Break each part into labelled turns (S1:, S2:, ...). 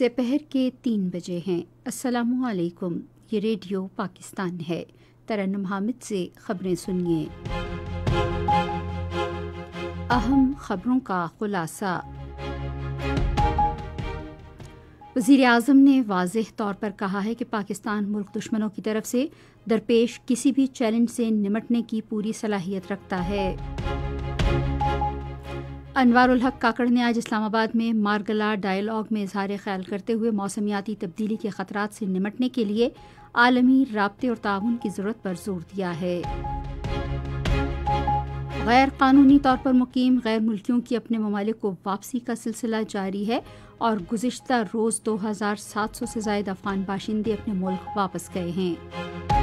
S1: दोपहर के तीन बजे हैं अस्सलाम वालेकुम ये रेडियो पाकिस्तान है तरन्नम हामिद से खबरें सुनिए अहम खबरों का खुलासा वजीर अजम ने वाज तौर पर कहा है कि पाकिस्तान मुल्क दुश्मनों की तरफ से दरपेश किसी भी चैलेंज से निमटने की पूरी सलाहियत रखता है अनवारुल हक काकड़ ने आज इस्लामाबाद में मारगला डायलॉग में इजहार ख्याल करते हुए मौसमियाती तब्दीली के खतरा से निमटने के लिए आलमी रबते और ताउन की ज़रूरत पर जोर दिया है गैर कानूनी तौर पर मुकीम गैर मुल्कियों की अपने ममालिक को वापसी का सिलसिला जारी है और गुजशत रोज़ दो हज़ार सात सौ से जायद अफगान बाशिंदे अपने मुल्क वापस गए हैं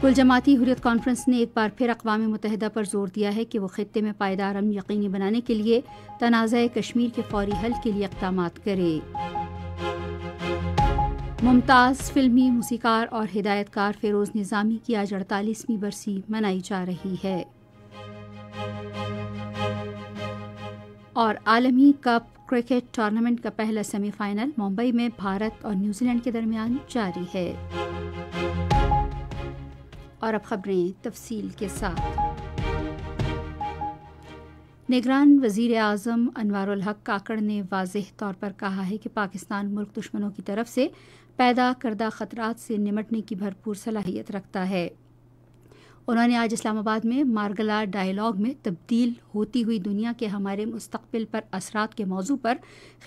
S1: कुल जमाती हुरियत कॉन्फ्रेंस ने एक बार फिर अकवा मुतहदा पर जोर दिया है कि वो खत्े में पायदार अमन यकीनी बनाने के लिए तनाज़ कश्मीर के फौरी हल के लिए इकदाम करे मुमताज़ फिल्मी मूसीकार और हिदायतकार फेरोज निज़ामी की आज अड़तालीसवीं बरसी मनाई जा रही है और आलमी कप क्रिकेट टूर्नामेंट का पहला सेमीफाइनल मुंबई में भारत और न्यूजीलैंड के दरमियान जारी है और अब खबरें तफसील के साथ निगरान वजीर अजम अनवर हक काकड़ ने वाज तौर पर कहा है कि पाकिस्तान मुल्क दुश्मनों की तरफ से पैदा करदा खतरात से निमटने की भरपूर सलाहियत रखता है उन्होंने आज इस्लामाबाद में मार्गला डायलॉग में तब्दील होती हुई दुनिया के हमारे मुस्तबिल पर असरात के मौजू पर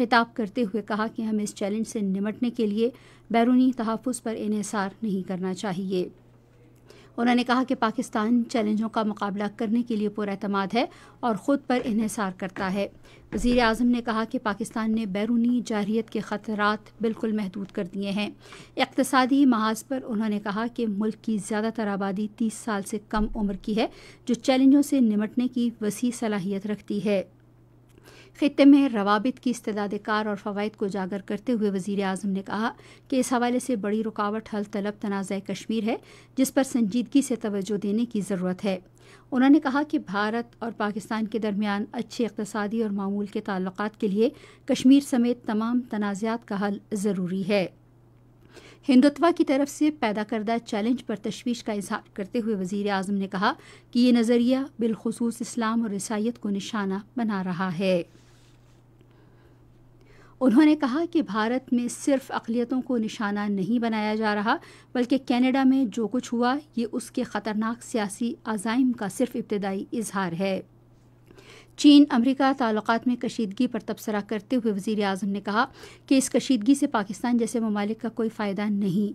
S1: खिताब करते हुए कहा कि हमें इस चैलेंज से निमटने के लिए बैरूनी तहफ़ पर इसार नहीं करना चाहिए उन्होंने कहा कि पाकिस्तान चैलेंजों का मुकाबला करने के लिए पुरमाद है और ख़ुद पर इहसार करता है वज़ी अजम ने कहा कि पाकिस्तान ने बैरूनी जारहीत के ख़तरा बिल्कुल महदूद कर दिए हैं इकतदी महाज पर उन्होंने कहा कि मुल्क की ज़्यादातर आबादी तीस साल से कम उम्र की है जो चैलेंजों से निमटने की वसी सलाहियत रखती है खत्े में रवाबित की इस्तदादकार और फ़वाद को उजागर करते हुए वज़ी अजम ने कहा कि इस हवाले से बड़ी रुकावट हल तलब तनाज़ कश्मीर है जिस पर संजीदगी से तोज्जो देने की ज़रूरत है उन्होंने कहा कि भारत और पाकिस्तान के दरमियान अच्छे इकतसादी और मामूल के ताल्लुक के लिए कश्मीर समेत तमाम तनाज़ात का हल ज़रूरी है हिंदुत्वा की तरफ से पैदा करदा चैलेंज पर तशवीश का इजहार करते हुए वजीर अजम ने कहा कि ये नज़रिया बिलखसूस इस्लाम और ईसाइत को निशाना बना रहा है उन्होंने कहा कि भारत में सिर्फ अकलीतों को निशाना नहीं बनाया जा रहा बल्कि कनाडा में जो कुछ हुआ ये उसके ख़तरनाक सियासी अजाइम का सिर्फ इब्तदाई इजहार है चीन अमरीका ताल्लुकात में कशीदगी पर तबसरा करते हुए वज़ी अजम ने कहा कि इस कशीदगी से पाकिस्तान जैसे ममालिक का कोई फ़ायदा नहीं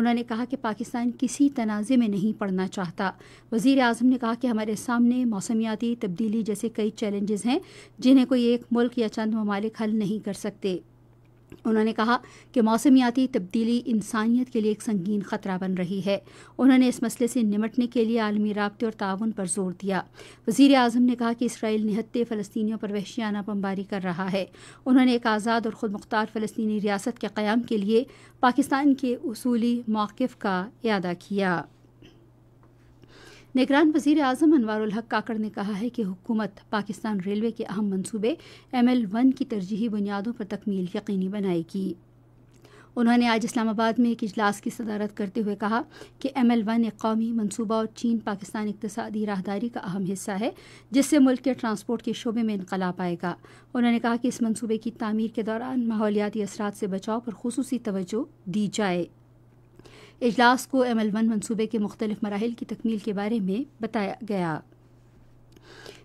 S1: उन्होंने कहा कि पाकिस्तान किसी तनाज़े में नहीं पड़ना चाहता वज़ी अजम ने कहा कि हमारे सामने मौसमियाती तब्दीली जैसे कई चैलेंजेस हैं जिन्हें कोई एक मुल्क या चंद ममालिक हल नहीं कर सकते उन्होंने कहा कि मौसमियाती तब्दीली इंसानियत के लिए एक संगीन ख़तरा बन रही है उन्होंने इस मसले से निमटने के लिए आलमी रबते और ताउन पर जोर दिया वजीर अजम ने कहा कि इसराइल निहत्ते फ़लस्तियों पर वहशियाना बमबारी कर रहा है उन्होंने एक आज़ाद और ख़ुद मुख्तार फ़लस्तनी रियासत के क़्याम के लिए पाकिस्तान के असूली मौक़ का अदा किया निगरान वजीर अजम अनवर हक काकड़ ने कहा है कि हुकूमत पाकिस्तान रेलवे के अहम मनसूबे एम एल वन की तरजीही बुनियादों पर तकमील यकीनी बनाएगी उन्होंने आज इस्लामाबाद में एक इजलास की सदारत करते हुए कहा कि एम एल वन एक कौमी मनसूबा और चीन पाकिस्तान इकतदी राहदारी का अहम हिस्सा है जिससे मुल्क के ट्रांसपोर्ट के शोबे में इनकलाब आएगा उन्होंने कहा कि इस मनसूबे की तमीर के दौरान माहौलियाती असरात से बचाव पर खसूस तोज्जो दी जाए अजलास को एम एल वन मनसूबे के मुख्तलिफ मराहल की तकमील के बारे में बताया गया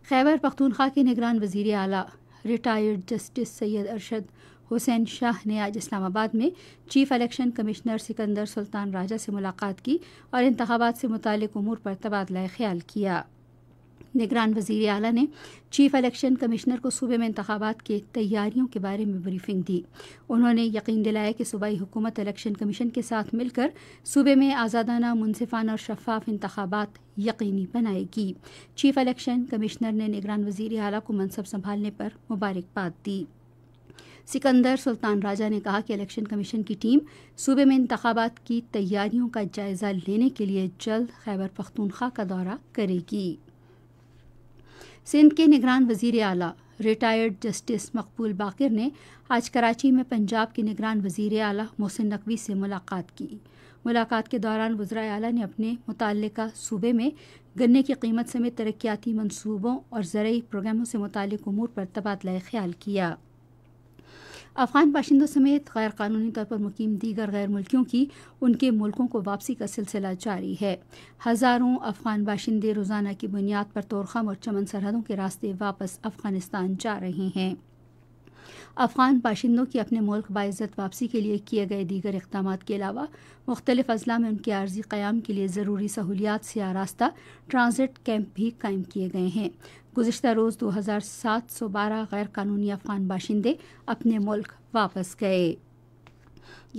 S1: खैबर पख्तूनख्वा के निगरान वजीर अला रिटायर्ड जस्टिस सैयद अरशद हुसैन शाह ने आज इस्लामाबाद में chief election commissioner Sikandar Sultan Raja से मुलाकात की और इंतबात से मुतल अमूर पर तबादला ख्याल किया निगरान वजीर अली ने चीफ इलेक्शन कमिश्नर को सूबे में इंतबात की तैयारियों के बारे में ब्रीफिंग दी उन्होंने यकीन दिलाया कि सूबाई हुकूमत इलेक्शन कमीशन के साथ मिलकर सूबे में आज़ादाना मुनफान और शफाफ इंतबात यकीनी बनाएगी चीफ इलेक्शन कमिश्नर ने निगरान वजीर अली को मनसब संभालने पर मुबारकबाद दी सिकंदर सुल्तान राजा ने कहा कि इलेक्शन कमीशन की टीम सूबे में इंतबात की तैयारियों का जायजा लेने के लिए जल्द खैबर पख्तूनख्वा का दौरा करेगी सिंध के निगरान वजीर अला रिटायर्ड जस्टिस मकबूल बाकर ने आज कराची में पंजाब के निगरान वजीर अली मोहसिन नकवी से मुलाकात की मुलाकात के दौरान वज्रा अला ने अपने मुतल सूबे में गन्ने की कीमत समेत तरक्याती मनसूबों और ज़रूरी प्रोग्रामों से मुतल अमूर पर तबादला ख्याल किया अफगान बाशिंदों समेत गैर कानूनी तौर पर मुकीम दीगर गैर मुल्कियों की उनके मुल्कों को वापसी का सिलसिला जारी है हज़ारों अफगान बाशिंदे रोज़ाना की बुनियाद पर तोरखम और चमन सरहदों के रास्ते वापस अफगानिस्तान जा रहे हैं अफ़गान बाशिंदों की अपने मुल्क बाज़त वापसी के लिए किए गए दीगर इकदाम के अलावा मुख्तलिफ अजला में उनके आर्जी क़्याम के लिए ज़रूरी सहूलियात से आरास्ता ट्रांज़िट कैंप भी कायम किए गए हैं गुजशत रोज़ दो हज़ार सात सौ बारह गैर कानूनी अफ़गान बाशिंदे अपने मुल्क वापस गए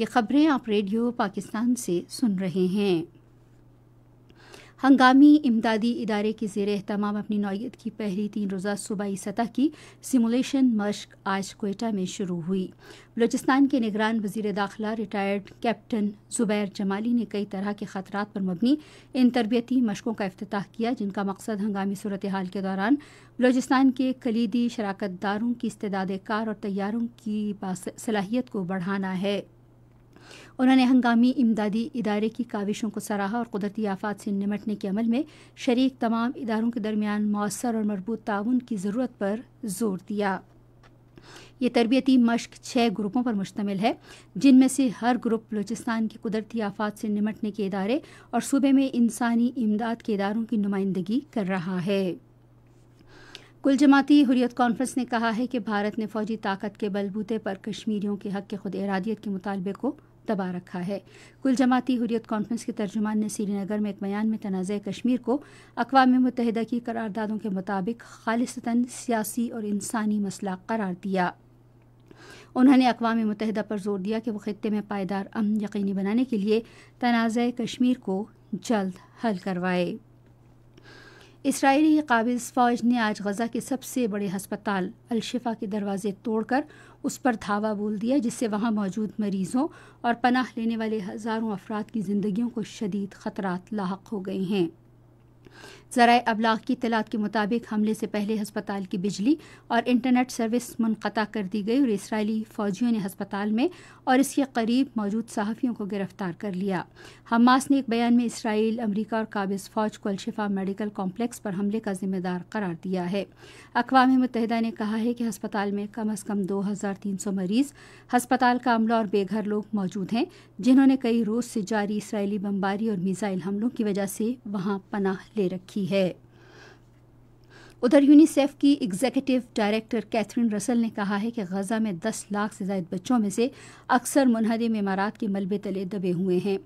S1: ये खबरें आप रेडियो पाकिस्तान से सुन रहे हैं हंगामी इमदादी इदारे की जेर अहतमाम अपनी नौीयत की पहली तीन रोज़ा सूबाई सतह की सिमुलेशन मश्क आज कोयटा में शुरू हुई बलोचिस्तान के निगरान वजीर दाखिला रिटायर्ड कैप्टन ज़ुबैर जमाली ने कई तरह के खतरा पर मबनी इन तरबियती मशकों का अफ्ताह किया जिनका मकसद हंगामी सूरत हाल के दौरान बलोचिस्तान के कलीदी शराकत दारों की इस्तेदाद कार और तैयारों की सलाहियत को बढ़ाना है उन्होंने हंगामी इमदादी इदारे की काविशों को सराहा और कुदरती आफात से निमटने के अमल में शरीक तमाम इदारों के दरमियान मौसर और मरबूत ताउन की ज़रूरत पर जोर दिया ये तरबियती मश्क छः ग्रुपों पर मुश्तमिल है जिनमें से हर ग्रुप बलोचिस्तान के कुदरती आफात से निमटने के इदारे और सूबे में इंसानी इमदाद के इदारों की नुमाइंदगी कर रहा है कुल जमाती हुरियत कॉन्फ्रेंस ने कहा है कि भारत ने फौजी ताकत के बलबूते पर कश्मीरियों के हक के खुद इरादियत के मुतालबे को दबा रखा है कुल जमाती हुरियत कॉन्फ्रेंस के तर्जुमान ने श्रीनगर में एक बयान में तनाज़ कश्मीर को अकवा मुतहदा की करारदादों के मुताबिक खालिस्तन सियासी और इंसानी मसला करार दिया उन्होंने अकवा मुतहदा पर जोर दिया कि वह खत्े में पायदार अमन यकीनी बनाने के लिए तनाज़ कश्मीर को जल्द हल करवाए इसराइली काबिज फ़ौज ने आज गज़ा के सबसे बड़े हस्पताल अलशफ़ा के दरवाजे तोड़कर उस पर धावा बोल दिया जिससे वहाँ मौजूद मरीज़ों और पनाह लेने वाले हज़ारों अफराद की ज़िंदगियों को शदीद ख़तरा लाक हो गए हैं जराये अबलाग की तलात के मुताबिक हमले से पहले हस्पताल की बिजली और इंटरनेट सर्विस मुनक़ा कर दी गई और इसराइली फ़ौजियों ने हस्पताल में और इसके करीब मौजूद सहाफ़ियों को गिरफ्तार कर लिया हमास ने एक बयान में इसराइल अमरीका और काबिज फ़ौज को अलशिफा मेडिकल कॉम्प्लेक्स पर हमले का जिम्मेदार करार दिया है अकवा मुतहदा ने कहा है कि हस्पताल में कम अज़ कम दो हज़ार तीन सौ मरीज़ हस्पताल का अमला और बेघर लोग मौजूद हैं जिन्होंने कई रोज़ से जारी इसराइली बमबारी और मिज़ाइल हमलों की वजह से वहाँ पनाह ले रखी की है उधर यूनिसेफ की एग्जीक्यूटिव डायरेक्टर कैथरीन रसल ने कहा है कि गज़ा में 10 लाख से ज़ायद बच्चों में से अक्सर मुनहदम इमारात के मलबे तले दबे हुए हैं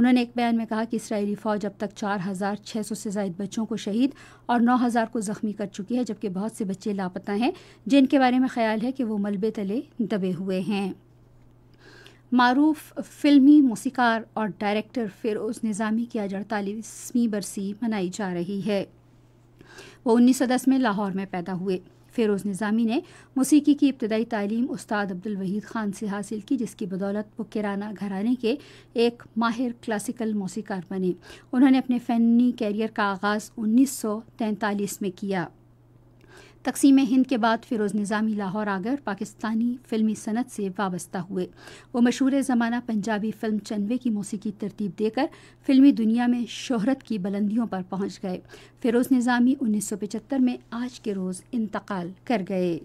S1: उन्होंने एक बयान में कहा कि इसराइली फ़ौज अब तक चार हज़ार सौ से ज्यादा बच्चों को शहीद और नौ हज़ार को ज़ख्मी कर चुकी है जबकि बहुत से बच्चे लापता हैं जिनके बारे में ख्याल है कि वो मलबे तले दबे हुए हैं मरूफ फिल्मी मौसीकार और डायरेक्टर फिरोज़ निज़ामी की आज अड़तालीसवीं बरसी मनाई जा रही है वो दस में लाहौर में पैदा हुए फिरोज़ निज़ामी ने मौसीकी की इब्तदाई तालीम उस्ताद अब्दुल वहीद ख़ान से हासिल की जिसकी बदौलत वो किराना घराने के एक माहिर क्लासिकल मौसीकार बने उन्होंने अपने फैनी कैरियर का आगाज़ उन्नीस सौ तैंतालीस में किया तकसीम हिंद के बाद फ़िरोज़ निज़ामी लाहौर आगर पाकिस्तानी फ़िल्मी सनत से वाबस्ता हुए वो मशहूर ज़माना पंजाबी फ़िल्म चनवे की मौसीकी तरतीब देकर फ़िल्मी दुनिया में शोहरत की बुलंदियों पर पहुँच गए फ़िरोज़ निज़ामी उन्नीस सौ पचहत्तर में आज के रोज़ इंतकाल कर गए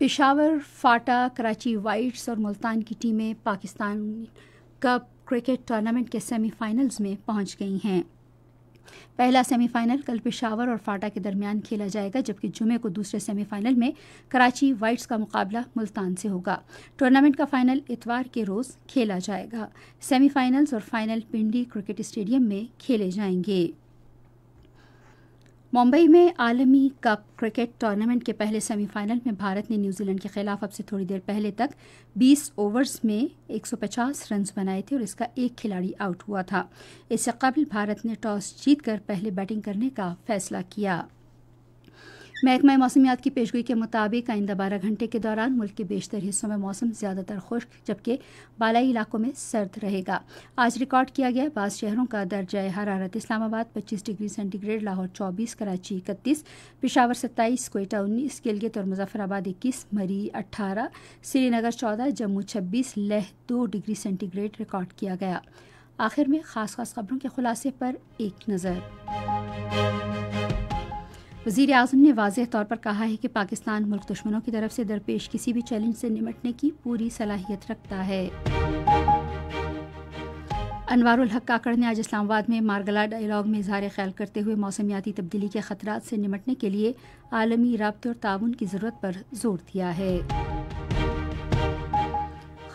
S1: पेशावर फाटा कराची वाइट्स और मुल्तान की टीमें पाकिस्तान कप क्रिकेट टूर्नामेंट के सेमीफाइनल्स में पहुंच गई हैं पहला सेमीफाइनल कल पिशावर और फाटा के दरमियान खेला जाएगा जबकि जुमे को दूसरे सेमीफाइनल में कराची वाइट्स का मुकाबला मुल्तान से होगा टूर्नामेंट का फाइनल इतवार के रोज़ खेला जाएगा सेमीफाइनल्स और फाइनल पिंडी क्रिकेट स्टेडियम में खेले जाएंगे मुंबई में आलमी कप क्रिकेट टूर्नामेंट के पहले सेमीफाइनल में भारत ने न्यूजीलैंड के खिलाफ अब से थोड़ी देर पहले तक 20 ओवर्स में 150 रन बनाए थे और इसका एक खिलाड़ी आउट हुआ था इससे कबल भारत ने टॉस जीतकर पहले बैटिंग करने का फैसला किया महकमा मौसमियात की पेशगोई के मुताबिक आइंदा बारह घंटे के दौरान मुल्क के बेशतर हिस्सों में मौसम ज़्यादातर खुश्क जबकि बालाई इलाकों में सर्द रहेगा आज रिकॉर्ड किया गया बाद शहरों का दर्जा हरारत इस्लामाबाद पच्चीस डिग्री सेंटीग्रेड लाहौर चौबीस कराची इकतीस पिशावर सत्ताईस कोयटा उन्नीस गिलगित और मुजफ्फराबाद इक्कीस मरी अट्ठारह श्रीनगर चौदह जम्मू छब्बीस लह दो डिग्री सेंटीग्रेड रिकॉर्ड किया गया आखिर में ख़ास ख़ास खबरों के खुलासे पर एक नज़र वजीर अजम ने वाज तौर पर कहा है कि पाकिस्तान मुल्क दुश्मनों की तरफ से दरपेश किसी भी चैलेंज से निमटने की पूरी सलाहियत रखता है अनवारुल हक काकड़ ने आज इस्लामाबाद में मारगला डायलॉग में इजहार ख्याल करते हुए मौसमियाती तब्दीली के खतरा से निमटने के लिए आलमी रबते और ताउन की ज़रूरत पर जोर दिया है